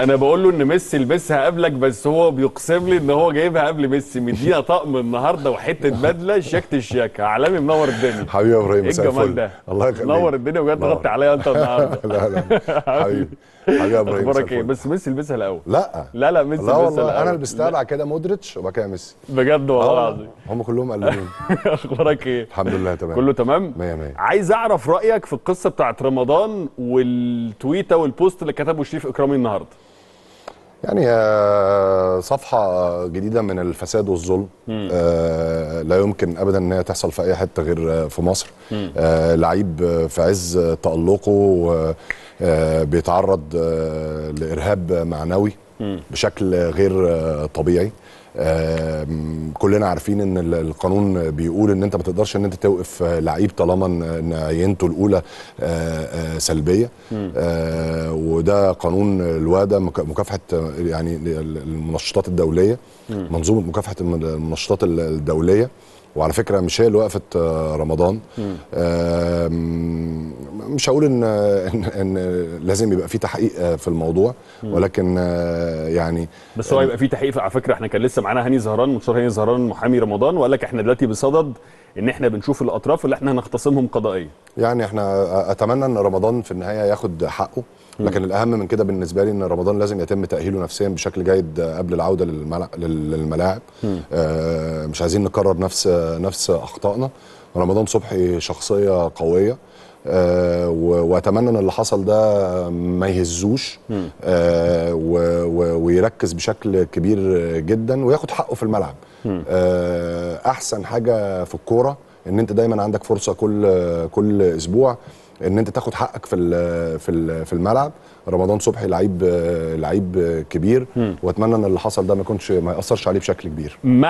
انا بقول له ان ميسي لبسها قبلك بس هو بيقسم لي ان هو جايبها قبل ميسي مديها طقم النهارده وحته بدله شياكه الشياكه عالمي منور الدنيا حبيبي يا ابراهيم إيه الله يخليك منور الدنيا وجاي تغطي عليا انت النهارده لا لا حبيبي حاجه ابراهيم اخبارك ايه بس ميسي لبسها الاول لا لا لا ميسي لبسها الاول انا لبستها بعد كده مودريتش وبعد كده ميسي بجد والله آه، العظيم هم كلهم قلبين اخبارك ايه الحمد لله تمام كله تمام 100 100 عايز اعرف رايك في القصه بتاعت رمضان والتويته والبوست اللي كتبه شريف اكرامي النهارده يعني آه، صفحة جديدة من الفساد والظلم آه، لا يمكن أبدا أن هي تحصل في أي حتة غير آه، في مصر لعيب في عز تألقه بيتعرض لإرهاب معنوي بشكل غير طبيعي كلنا عارفين ان القانون بيقول ان انت ما تقدرش ان انت توقف لعيب طالما ان عينته الاولى آه، آه، سلبيه آه، وده قانون الوادة مكافحه يعني المنشطات الدوليه منظومه مكافحه المنشطات الدوليه وعلى فكره مش هي اللي وقفت رمضان مش هقول ان ان, إن لازم يبقى في تحقيق آه، في الموضوع ولكن آه، يعني بس هو يبقى في تحقيق على فكره احنا كان لسه معانا هاني زهران مستشار هاني زهران محامي رمضان وقال لك احنا دلوقتي بصدد ان احنا بنشوف الاطراف اللي احنا هنختصمهم قضائيا يعني احنا آه، اتمنى ان رمضان في النهايه ياخد حقه لكن الاهم من كده بالنسبه لي ان رمضان لازم يتم تاهيله نفسيا بشكل جيد قبل العوده للملاعب مش عايزين نكرر نفس نفس اخطائنا رمضان صبحي شخصيه قويه آه واتمنى ان اللي حصل ده ما يهزوش آه ويركز بشكل كبير جدا وياخد حقه في الملعب آه احسن حاجه في الكوره ان انت دايما عندك فرصه كل كل اسبوع ان انت تاخد حقك في في في الملعب رمضان صبحي لعيب لعيب كبير واتمنى ان اللي حصل ده ما يكونش ما ياثرش عليه بشكل كبير